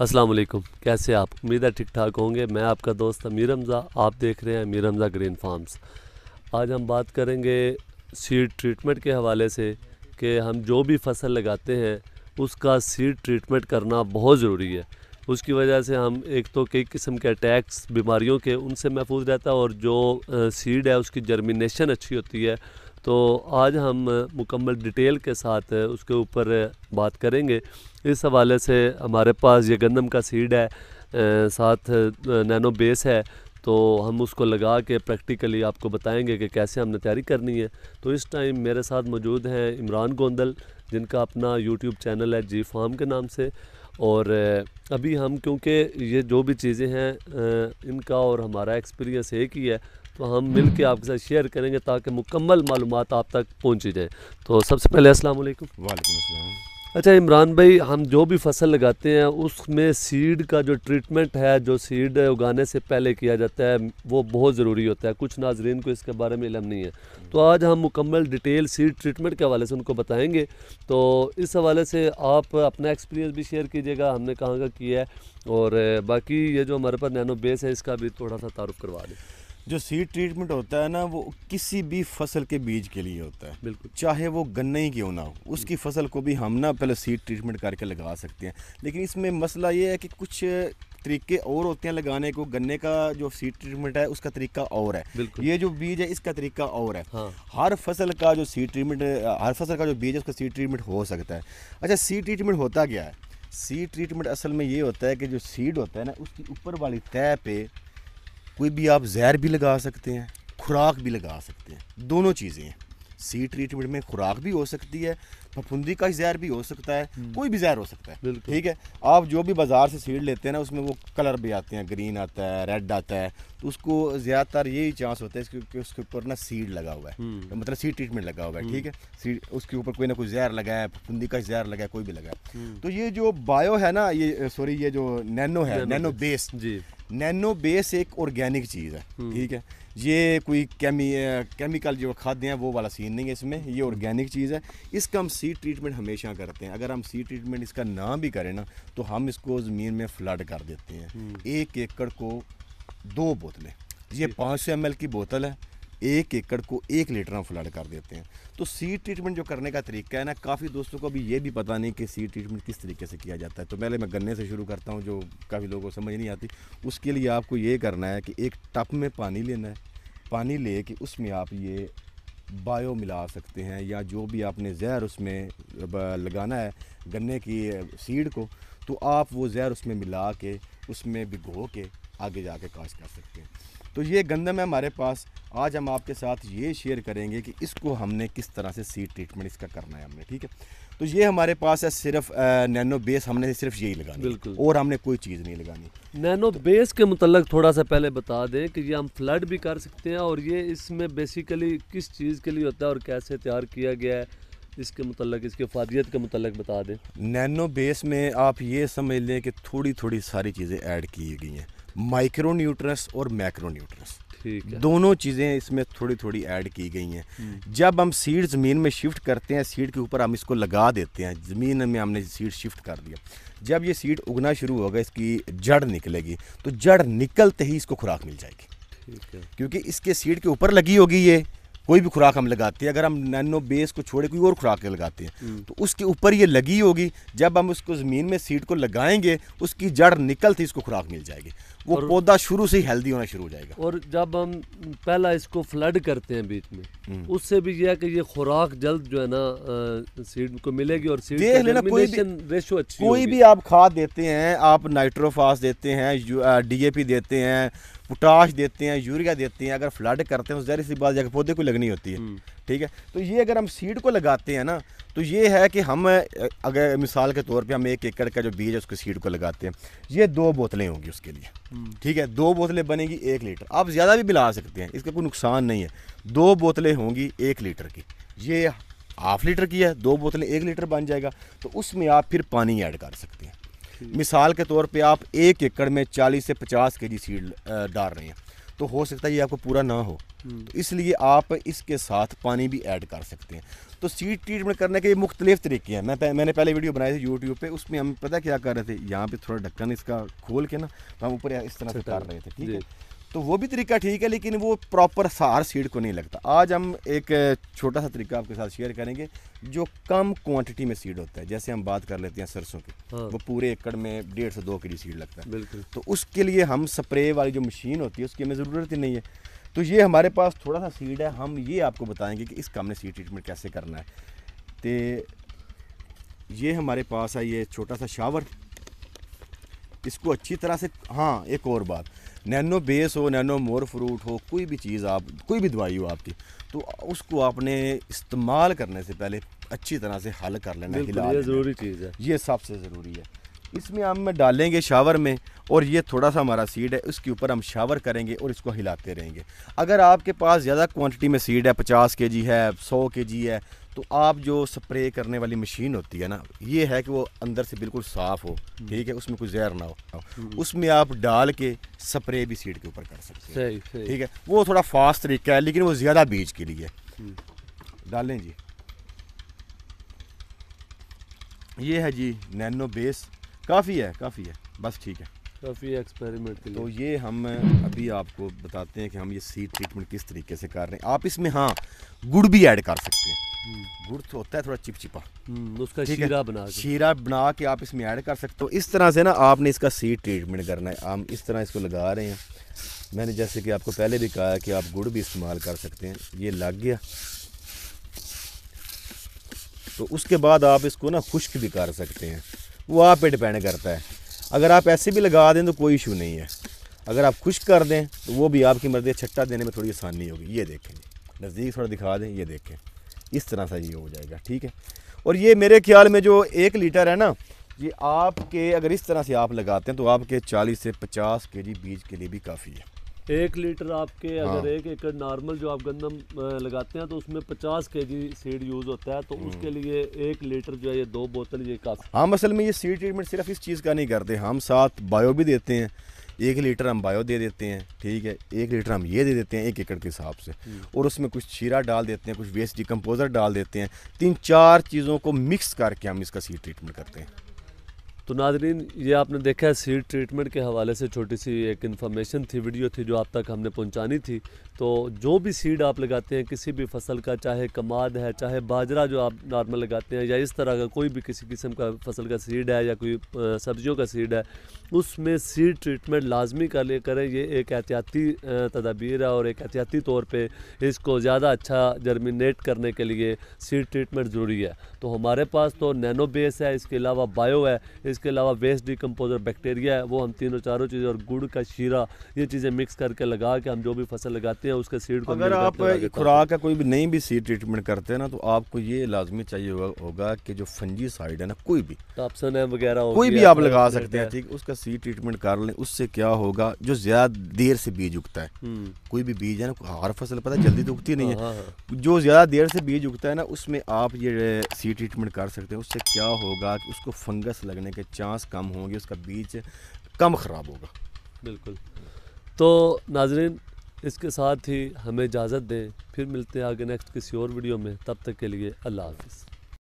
अस्सलाम वालेकुम कैसे आप उम्मीद है ठीक ठाक होंगे मैं आपका दोस्त अमीर हमज़ा आप देख रहे हैं अमीर हमज़ा ग्रीन फार्म्स आज हम बात करेंगे सीड ट्रीटमेंट के हवाले से कि हम जो भी फसल लगाते हैं उसका सीड ट्रीटमेंट करना बहुत ज़रूरी है उसकी वजह से हम एक तो कई किस्म के अटैक्स बीमारियों के उनसे महफूज रहता है और जो सीड है उसकी जर्मिनेशन अच्छी होती है तो आज हम मुकम्मल डिटेल के साथ उसके ऊपर बात करेंगे इस हवाले से हमारे पास ये गंदम का सीड है साथ नैनो बेस है तो हम उसको लगा के प्रैक्टिकली आपको बताएंगे कि कैसे हमने तैयारी करनी है तो इस टाइम मेरे साथ मौजूद हैं इमरान गोंदल जिनका अपना यूट्यूब चैनल है जी फार्म के नाम से और अभी हम क्योंकि ये जो भी चीज़ें हैं इनका और हमारा एक्सपीरियंस एक ही है तो हम मिल के हम्म। आपके साथ शेयर करेंगे ताकि मुकम्मल मालूम आप तक पहुँची जाए तो सबसे पहले अस्सलाम वाईक अच्छा इमरान भाई हम जो भी फसल लगाते हैं उसमें सीड का जो ट्रीटमेंट है जो सीड उगाने से पहले किया जाता है वो बहुत ज़रूरी होता है कुछ नाजरन को इसके बारे में इलम नहीं है तो हम्म। आज हम मुकम्मल डिटेल सीड ट्रीटमेंट के हवाले से उनको बताएंगे तो इस हवाले से आप अपना एक्सपीरियंस भी शेयर कीजिएगा हमने कहाँ का किया है और बाकी ये जो हमारे पास नैनो बेस है इसका भी थोड़ा सा तारुफ करवा दें जो सीड ट्रीटमेंट होता है ना वो किसी भी फसल के बीज के लिए होता है बिल्कुल चाहे वो गन्ने ही क्यों ना हो उसकी फसल को भी हम ना पहले सीड ट्रीटमेंट करके लगा सकते हैं लेकिन इसमें मसला ये है कि कुछ तरीके और होते हैं लगाने को गन्ने का जो सीड ट्रीटमेंट है उसका तरीका और है ये जो बीज है इसका तरीका और है हाँ। हर फसल का जो सीड ट्रीटमेंट हर फसल का जो बीज है उसका सीड ट्रीटमेंट हो सकता है अच्छा सीड ट्रीटमेंट होता क्या है सीड ट्रीटमेंट असल में ये होता है कि जो सीड होता है ना उसकी ऊपर वाली तय पे कोई भी आप जहर भी लगा सकते हैं खुराक भी लगा सकते हैं दोनों चीज़ें हैं सी ट्रीटमेंट में खुराक भी हो सकती है फफूंदी का जहर भी हो सकता है हम्म। कोई भी जहर हो सकता है ठीक है आप जो भी बाज़ार से सीड लेते हैं ना उसमें वो कलर भी आते हैं ग्रीन आता है रेड आता है तो उसको ज़्यादातर यही चांस होता है क्योंकि उसके ऊपर ना सीड लगा हुआ है तो मतलब सीड ट्रीटमेंट लगा हुआ है हम्म। ठीक है सीड उसके ऊपर कोई ना कोई जहर लगा है फफूंदी का जहर लगा है कोई भी लगा है तो ये जो बायो है ना ये सॉरी ये जो नैनो है नैनो बेस्ड नैनो बेस एक ऑर्गेनिक चीज़ है हम्म। ठीक है ये कोई केमी केमिकल जो खाद हैं वो वाला सीन नहीं है इसमें ये ऑर्गेनिक हम्म। चीज़ है इसका हम सीड ट्रीटमेंट हमेशा करते हैं अगर हम सीड ट्रीटमेंट इसका ना भी करें ना तो हम इसको ज़मीन में फ्लड कर देते हैं हम्म। एक एकड़ को दो बोतलें ये पाँच सौ एम की बोतल है एक एकड़ को एक लीटर हम फ्लड कर देते हैं तो सीड ट्रीटमेंट जो करने का तरीका है ना काफ़ी दोस्तों को अभी ये भी पता नहीं कि सीड ट्रीटमेंट किस तरीके से किया जाता है तो पहले मैं गन्ने से शुरू करता हूँ जो काफ़ी लोगों को समझ नहीं आती उसके लिए आपको ये करना है कि एक टप में पानी लेना है पानी ले कि उसमें आप ये बायो मिला सकते हैं या जो भी आपने जहर उसमें लगाना है गन्ने की सीड को तो आप वो जहर उसमें मिला के उसमें भिगो के आगे जाके काश कर सकते हैं तो ये गंदम है हमारे पास आज हम आपके साथ ये शेयर करेंगे कि इसको हमने किस तरह से सीड ट्रीटमेंट इसका करना है हमने ठीक है तो ये हमारे पास है सिर्फ नैनो बेस हमने सिर्फ यही लगानी बिल्कुल और हमने कोई चीज़ नहीं लगानी नैनो तो, बेस के मतलब थोड़ा सा पहले बता दें कि ये हम फ्लड भी कर सकते हैं और ये इसमें बेसिकली किस चीज़ के लिए होता है और कैसे तैयार किया गया है इसके मतलब इसके फादियत के मतलब बता दें नैनो बेस में आप ये समझ लें कि थोड़ी थोड़ी सारी चीज़ें ऐड की गई हैं माइक्रो न्यूट्रस और मैक्रो न्यूट्रस दोनों चीज़ें इसमें थोड़ी थोड़ी ऐड की गई हैं हम्म। जब हम सीड ज़मीन में शिफ्ट करते हैं सीड के ऊपर हम इसको लगा देते हैं ज़मीन में हमने सीड शिफ्ट कर दिया जब ये सीड उगना शुरू होगा इसकी जड़ निकलेगी तो जड़ निकलते ही इसको खुराक मिल जाएगी क्योंकि इसके सीड के ऊपर लगी होगी ये कोई भी खुराक हम लगाते हैं अगर हम नैनो बेस को छोड़े कोई और खुराक लगाते हैं हम्म। तो उसके ऊपर ये लगी होगी जब हम उसको ज़मीन में सीड को लगाएंगे उसकी जड़ निकलती इसको खुराक मिल जाएगी वो पौधा शुरू से ही हेल्दी होना शुरू हो जाएगा और जब हम पहला इसको फ्लड करते हैं बीच में हम्म। उससे भी यह कि ये खुराक जल्द जो है ना सीड को मिलेगी और सीड देख लेना कोई भी रेशो अच्छी कोई भी आप खाद देते हैं आप नाइट्रोफास देते हैं डी ए पी देते हैं पोटाश देते हैं यूरिया देते हैं अगर फ्लड करते हैं तो जहरी सी बात जाकर पौधे को लगनी होती है हम्म। ठीक है तो ये अगर हम सीड को लगाते हैं ना तो ये है कि हम अगर मिसाल के तौर पे हम एक एकड़ का जो बीज है उसके सीड को लगाते हैं ये दो बोतलें होंगी उसके लिए हम्म। ठीक है दो बोतलें बनेगी एक लीटर आप ज़्यादा भी मिला सकते हैं इसका कोई नुकसान नहीं है दो बोतलें होंगी एक लीटर की ये हाफ लीटर की है दो बोतलें एक लीटर बन जाएगा तो उसमें आप फिर पानी ऐड कर सकते हैं मिसाल के तौर पे आप एक एकड़ में 40 से 50 के जी सीड डाल रहे हैं तो हो सकता है ये आपको पूरा ना हो हम्म। तो इसलिए आप इसके साथ पानी भी ऐड कर सकते हैं तो सीड ट्रीटमेंट करने के मुख्तलिफ तरीके हैं मैं मैंने पहले वीडियो बनाए थे यूट्यूब पे उसमें हम पता क्या कर रहे थे यहाँ पे थोड़ा ढक्कन इसका खोल के ना तो हम ऊपर इस तरह से कर अच्छा, रहे थे ठीक है तो वो भी तरीका ठीक है लेकिन वो प्रॉपर सार सीड को नहीं लगता आज हम एक छोटा सा तरीका आपके साथ शेयर करेंगे जो कम क्वांटिटी में सीड होता है जैसे हम बात कर लेते हैं सरसों की हाँ। वो पूरे एकड़ में डेढ़ से दो के जी सीड लगता है बिल्कुल तो उसके लिए हम स्प्रे वाली जो मशीन होती है उसकी हमें ज़रूरत ही नहीं है तो ये हमारे पास थोड़ा सा सीड है हम ये आपको बताएंगे कि इस काम ने सीड ट्रीटमेंट कैसे करना है तो ये हमारे पास है ये छोटा सा शावर इसको अच्छी तरह से हाँ एक और बात नैनो बेस हो नैनो मोर फ्रूट हो कोई भी चीज़ आप कोई भी दवाई हो आपकी तो उसको आपने इस्तेमाल करने से पहले अच्छी तरह से हल कर लेना ये ज़रूरी चीज़ है ये सबसे ज़रूरी है इसमें हम डालेंगे शावर में और ये थोड़ा सा हमारा सीड है उसके ऊपर हम शावर करेंगे और इसको हिलाते रहेंगे अगर आपके पास ज़्यादा क्वांटिटी में सीड है पचास के जी है सौ के जी है तो आप जो स्प्रे करने वाली मशीन होती है ना ये है कि वो अंदर से बिल्कुल साफ़ हो हम्म। ठीक है उसमें कोई जहर ना हो हम्म। उसमें आप डाल के स्प्रे भी सीड के ऊपर कर सकते हैं ठीक है वो थोड़ा फास्ट तरीका है लेकिन वो ज़्यादा बीज के लिए हम्म। डालें जी ये है जी नैनो बेस काफ़ी है काफ़ी है बस ठीक है काफ़ी एक्सपेरिमेंट तो ये हम अभी आपको बताते हैं कि हम ये सीड ट्रीटमेंट किस तरीके से कर रहे हैं आप इसमें हाँ गुड़ भी ऐड कर सकते हैं हम्म। गुड़ तो होता है थोड़ा चिपचिपा हम्म, उसका शीरा बना के शीरा बना के आप इसमें ऐड कर सकते हो इस तरह से ना आपने इसका सीड ट्रीटमेंट करना है हम इस तरह इसको लगा रहे हैं मैंने जैसे कि आपको पहले भी कहा कि आप गुड़ भी इस्तेमाल कर सकते हैं ये लग गया तो उसके बाद आप इसको ना खुश्क भी कर सकते हैं वो आप पे डिपेंड करता है अगर आप ऐसे भी लगा दें तो कोई इशू नहीं है अगर आप खुश कर दें तो वो भी आपकी मर्ज़ी छट्टा देने में थोड़ी आसानी होगी ये देखें नज़दीक थोड़ा दिखा दें ये देखें इस तरह से ये हो जाएगा ठीक है और ये मेरे ख्याल में जो एक लीटर है ना ये आपके अगर इस तरह से आप लगाते हैं तो आपके 40 से 50 जी बीज के लिए भी काफ़ी है एक लीटर आपके अगर हाँ। एक एकड़ नॉर्मल जो आप गंदम लगाते हैं तो उसमें पचास के जी सीड यूज़ होता है तो हम्म। उसके लिए एक लीटर जो है ये दो बोतल ये काफ़ी हम असल में ये सीड ट्रीटमेंट सिर्फ इस चीज़ का नहीं करते हम साथ बायो भी देते हैं एक लीटर हम बायो दे देते हैं ठीक है एक लीटर हम ये दे देते हैं एक एकड़ के हिसाब से हम्म। और उसमें कुछ शीरा डाल देते हैं कुछ वेस्ट डिकम्पोज़र डाल देते हैं तीन चार चीज़ों को मिक्स करके हम इसका सीड ट्रीटमेंट करते हैं तो नाजरीन ये आपने देखा है सीड ट्रीटमेंट के हवाले से छोटी सी एक इन्फॉर्मेशन थी वीडियो थी जो आप तक हमने पहुंचानी थी तो जो भी सीड आप लगाते हैं किसी भी फसल का चाहे कमाद है चाहे बाजरा जो आप नॉर्मल लगाते हैं या इस तरह का कोई भी किसी किस्म का फसल का सीड है या कोई सब्जियों का सीड है उसमें सीड ट्रीटमेंट लाजमी कर ले करें ये एक एहतियाती तदाबीर है और एक एहतियाती तौर पर इसको ज़्यादा अच्छा जर्मिनेट करने के लिए सीड ट्रीटमेंट ज़रूरी है तो हमारे पास तो नैनो बेस है इसके अलावा बायो है इसके अलावा वेस्ट डिकम्पोजर बैक्टीरिया है वो हम तीनों चारों चीज़ें और गुड़ का शीरा ये चीज़ें मिक्स करके लगा के हम जो भी फसल लगाते हैं करते हैं उसका सीड को अगर आप खुराक का कोई भी नहीं भी सीड ट्रीटमेंट करते हैं ना तो आपको ये लाजमी चाहिए होगा कि जो फंजी साइड है ना कोई भी टॉपसन तो है वगैरह कोई भी आप लगा सकते हैं ठीक उसका सीड ट्रीटमेंट कर लें उससे क्या होगा जो ज़्यादा देर से बीज उगता है हम्म। कोई भी बीज है ना हर फसल पता जल्दी तो उगती नहीं है हाँ, हाँ, हाँ। जो ज़्यादा देर से बीज उगता है ना उसमें आप ये सीड ट्रीटमेंट कर सकते हैं उससे क्या होगा कि उसको फंगस लगने के चांस कम होंगे उसका बीज कम ख़राब होगा बिल्कुल तो नाजरीन इसके साथ ही हमें इजाज़त दें फिर मिलते हैं आगे नेक्स्ट किसी और वीडियो में तब तक के लिए अल्लाह हाफिज़